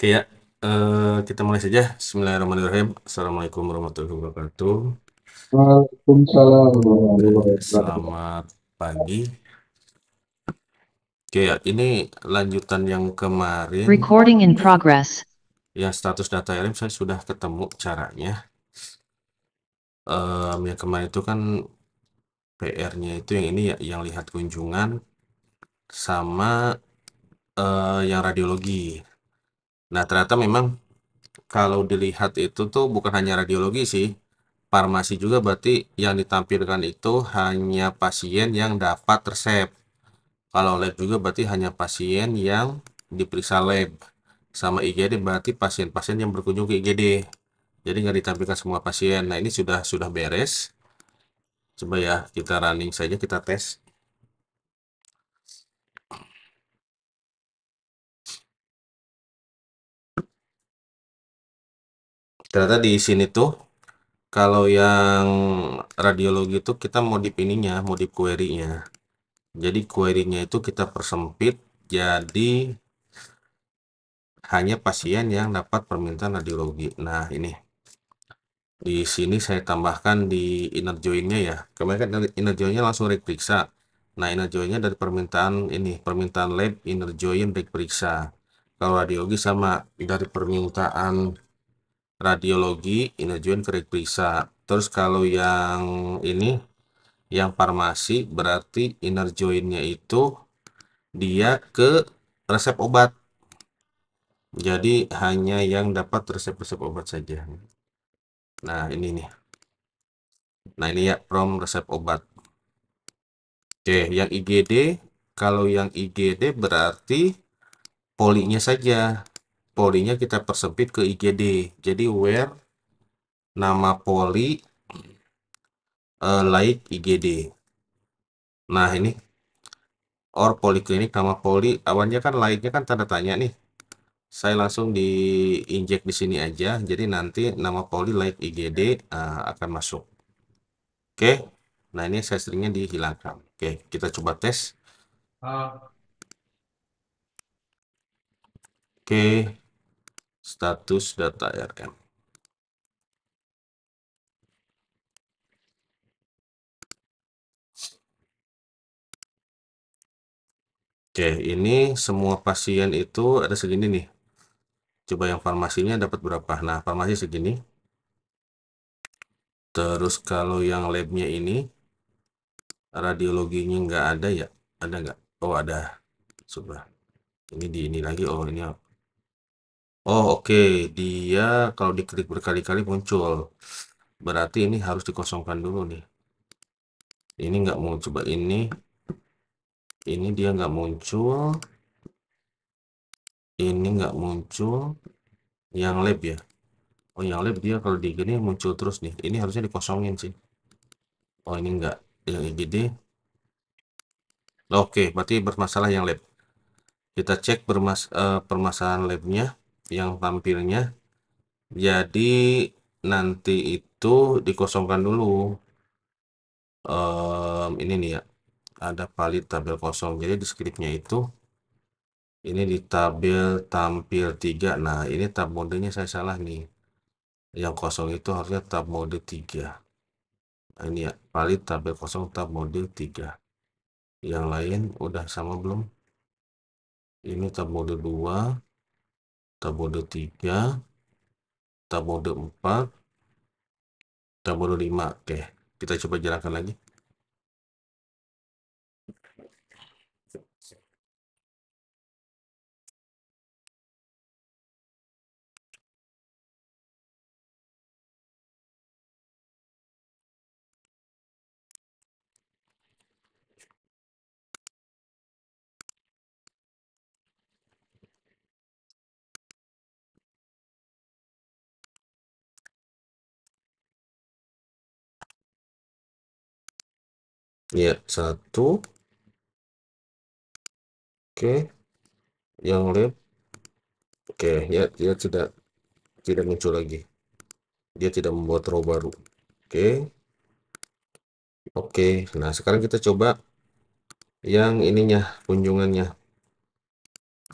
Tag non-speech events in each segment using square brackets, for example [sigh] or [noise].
Oke ya, eh, kita mulai saja. Bismillahirrahmanirrahim. Assalamualaikum warahmatullahi wabarakatuh. Waalaikumsalam eh, Selamat pagi. Oke ya, ini lanjutan yang kemarin. Recording in progress. Ya, status data RM saya sudah ketemu caranya. Um, yang kemarin itu kan PR-nya itu yang ini ya, yang lihat kunjungan sama uh, yang radiologi. Nah, ternyata memang kalau dilihat itu tuh bukan hanya radiologi sih, farmasi juga berarti yang ditampilkan itu hanya pasien yang dapat resep. Kalau lab juga berarti hanya pasien yang diperiksa lab. Sama IGD berarti pasien-pasien yang berkunjung ke IGD. Jadi nggak ditampilkan semua pasien. Nah, ini sudah sudah beres. Coba ya, kita running saja, kita tes. ternyata di sini tuh kalau yang radiologi itu kita modif ininya modif query-nya jadi query-nya itu kita persempit jadi hanya pasien yang dapat permintaan radiologi nah ini di sini saya tambahkan di inner joinnya ya kemarin kan inner joinnya langsung rek nah inner joinnya dari permintaan ini permintaan lab inner join rek kalau radiologi sama dari permintaan radiologi inajuan kerik periksa terus kalau yang ini yang farmasi berarti inner joinnya itu dia ke resep obat jadi hanya yang dapat resep-resep obat saja nah ini nih nah ini ya from resep obat oke yang IGD kalau yang IGD berarti polinya saja polinya kita persempit ke IGD. Jadi where nama poli uh, eh, like IGD. Nah, ini or poliklinik nama poli awalnya kan like-nya kan tanda tanya nih. Saya langsung diinjek di sini aja. Jadi nanti nama poli like IGD uh, eh, akan masuk. Oke. Okay. Nah, ini saya seringnya dihilangkan. Oke, okay, kita coba tes. Uh. Oke, status data ya, RM. Oke, ini semua pasien itu ada segini nih. Coba yang farmasinya dapat berapa? Nah, farmasi segini. Terus kalau yang labnya ini, radiologinya nggak ada ya? Ada nggak? Oh, ada. Coba. Ini di ini lagi. Oh, ini apa? Oh, oke. Dia kalau diklik berkali-kali muncul. Berarti ini harus dikosongkan dulu nih. Ini nggak mau coba ini. Ini dia nggak muncul. Ini nggak muncul. Yang lab ya. Oh, yang lab dia kalau digini muncul terus nih. Ini harusnya dikosongin sih. Oh, ini nggak. Yang IGD. Oke, berarti bermasalah yang lab. Kita cek bermas uh, permasalahan labnya yang tampilnya jadi nanti itu dikosongkan dulu um, ini nih ya ada valid tabel kosong jadi di scriptnya itu ini di tabel tampil 3 nah ini tab modenya saya salah nih yang kosong itu harusnya tab mode 3 nah, ini ya valid tabel kosong tab mode 3 yang lain udah sama belum ini tab mode 2 tabode 3, tabode 4, tabode lima Oke, kita coba jalankan lagi. Ya, satu. Oke. Yang lain, Oke, ya dia tidak tidak muncul lagi. Dia tidak membuat row baru. Oke. Oke, nah sekarang kita coba yang ininya kunjungannya.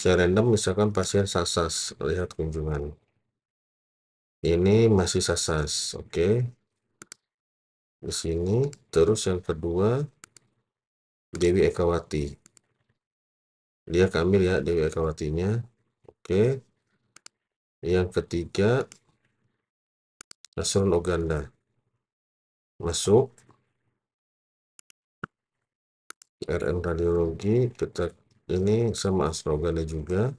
Saya random misalkan pasien sasas lihat kunjungan. Ini masih sasas, oke di sini terus yang kedua Dewi Ekawati dia Kamil ya Dewi Ekawatinya oke yang ketiga Nasrul Oganda masuk RN radiologi kita ini sama Oganda juga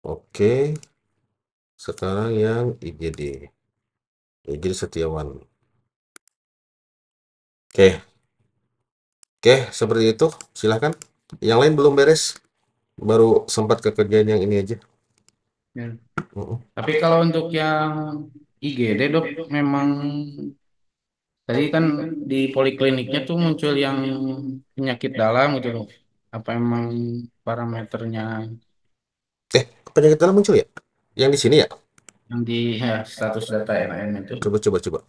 oke sekarang yang IGD IGD Setiawan Oke. Oke, seperti itu. Silahkan. Yang lain belum beres. Baru sempat ke kerjaan yang ini aja. Ya. Tapi kalau untuk yang IGD, dok, memang tadi kan di polikliniknya tuh muncul yang penyakit dalam gitu, dok. Apa emang parameternya? Eh, penyakit dalam muncul ya? Yang di sini ya? Yang di ya, status data NIM itu. Coba, coba, coba.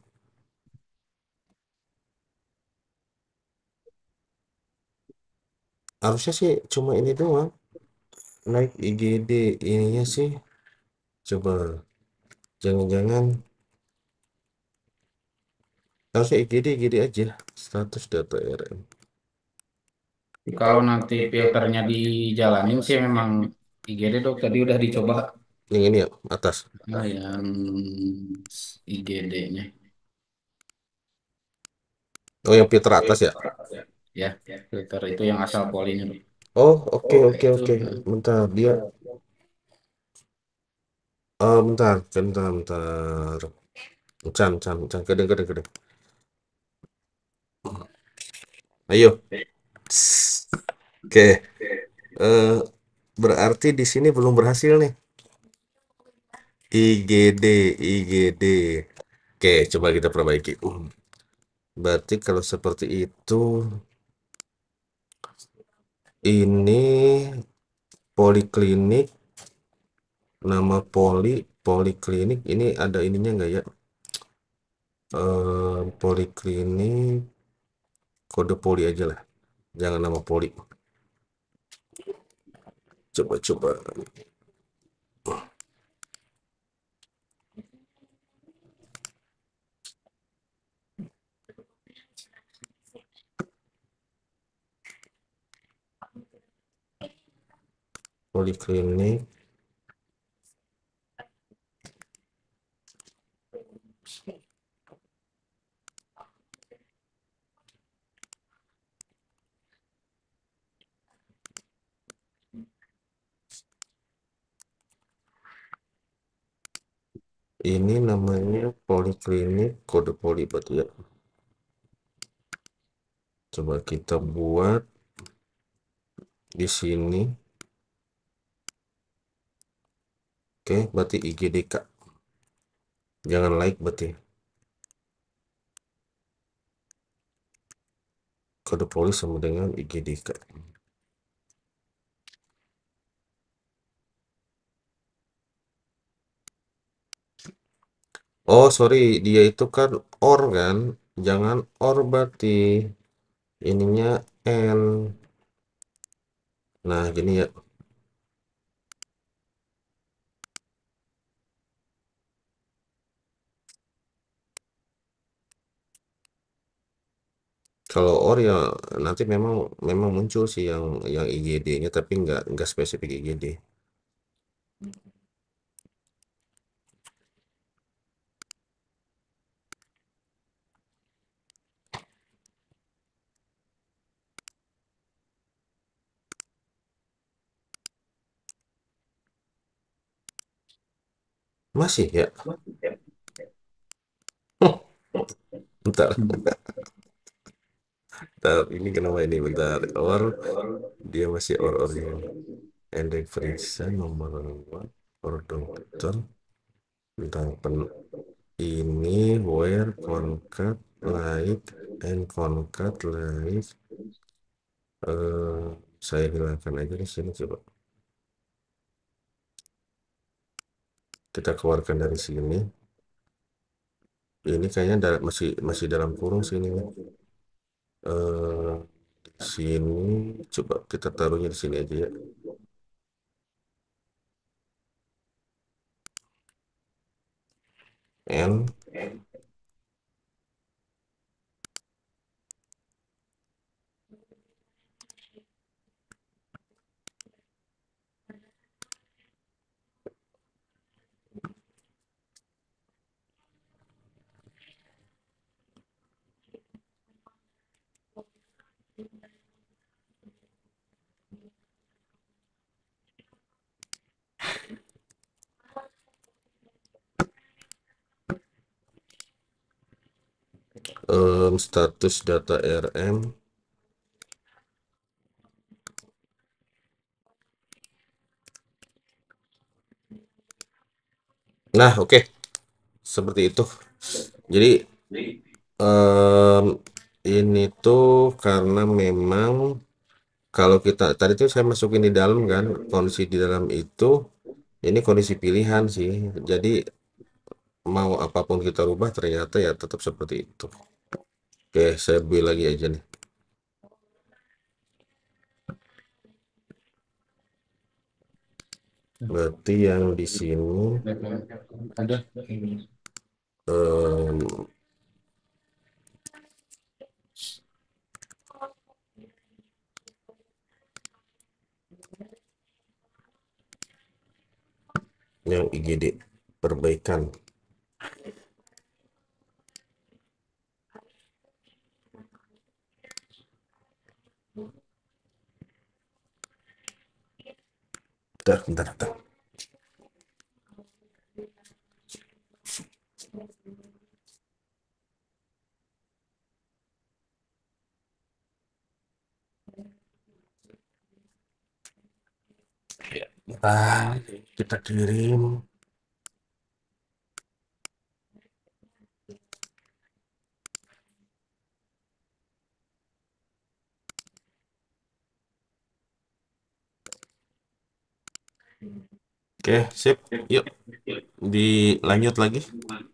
harusnya sih cuma ini doang naik IGD ininya sih coba jangan-jangan harusnya IGD IGD aja status data RM kalau nanti filternya dijalanin sih memang IGD dok tadi udah dicoba yang ini ya atas nah, yang IGD-nya oh yang filter atas ya, ya ya filter itu yang asal polinya oh, oh, oke, oke, oke. Bentar, dia. Oh, bentar, bentar, bentar. Bentar, bentar, bentar. Kedeng, kedeng, kedeng. Ayo. Tss. Oke. Eh, berarti di sini belum berhasil nih. IGD, IGD. Oke, coba kita perbaiki. Um. Berarti kalau seperti itu, ini poliklinik nama poli poliklinik ini ada ininya enggak ya e, poliklinik kode poli aja lah jangan nama poli coba-coba poliklinik ini namanya poliklinik kode poli berarti ya coba kita buat di sini oke berarti IGDK jangan like berarti kode polis sama dengan IGDK Oh sorry dia itu kan or kan jangan or berarti ininya n nah gini ya Kalau OR ya nanti memang memang muncul sih yang yang IGD-nya tapi nggak nggak spesifik IGD. Masih ya? Masih ya. [laughs] Bentar. Hmm bentar ini kenapa ini bentar or dia masih or ornya Ending frisa nomor dua or dokter tentang pen ini where concat light and concat light uh, saya hilangkan aja di sini coba kita keluarkan dari sini ini kayaknya masih masih dalam kurung sini nih. Eh, sini coba kita taruhnya di sini aja ya n dalam status data RM Nah, oke. Okay. Seperti itu. Jadi um, ini tuh karena memang kalau kita tadi tuh saya masukin di dalam kan kondisi di dalam itu ini kondisi pilihan sih. Jadi mau apapun kita rubah ternyata ya tetap seperti itu. Oke, saya beli lagi aja nih. Berarti yang di sini ada um, yang IGD perbaikan. Bentar, bentar, bentar. Ya, kita, kita kirim. Oke, sip. Yuk, dilanjut lagi.